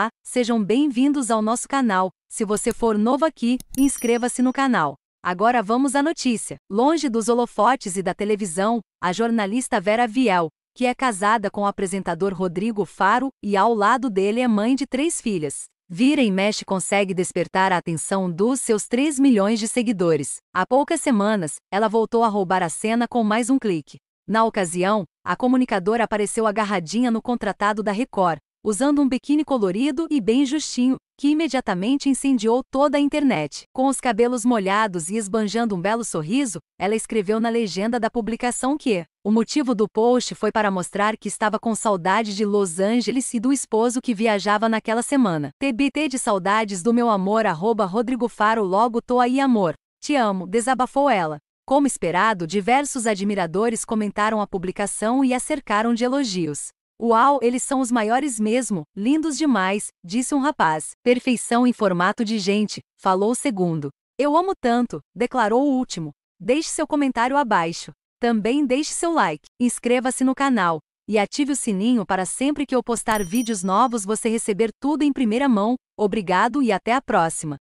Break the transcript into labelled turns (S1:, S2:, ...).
S1: Olá, ah, sejam bem-vindos ao nosso canal. Se você for novo aqui, inscreva-se no canal. Agora vamos à notícia. Longe dos holofotes e da televisão, a jornalista Vera Viel, que é casada com o apresentador Rodrigo Faro e ao lado dele é mãe de três filhas. Vira e mexe consegue despertar a atenção dos seus 3 milhões de seguidores. Há poucas semanas, ela voltou a roubar a cena com mais um clique. Na ocasião, a comunicadora apareceu agarradinha no contratado da Record, usando um biquíni colorido e bem justinho, que imediatamente incendiou toda a internet. Com os cabelos molhados e esbanjando um belo sorriso, ela escreveu na legenda da publicação que o motivo do post foi para mostrar que estava com saudade de Los Angeles e do esposo que viajava naquela semana. TBT de saudades do meu amor, arroba Rodrigo Faro, logo tô aí amor. Te amo, desabafou ela. Como esperado, diversos admiradores comentaram a publicação e a cercaram de elogios. Uau, eles são os maiores mesmo, lindos demais, disse um rapaz. Perfeição em formato de gente, falou o segundo. Eu amo tanto, declarou o último. Deixe seu comentário abaixo. Também deixe seu like, inscreva-se no canal e ative o sininho para sempre que eu postar vídeos novos você receber tudo em primeira mão. Obrigado e até a próxima!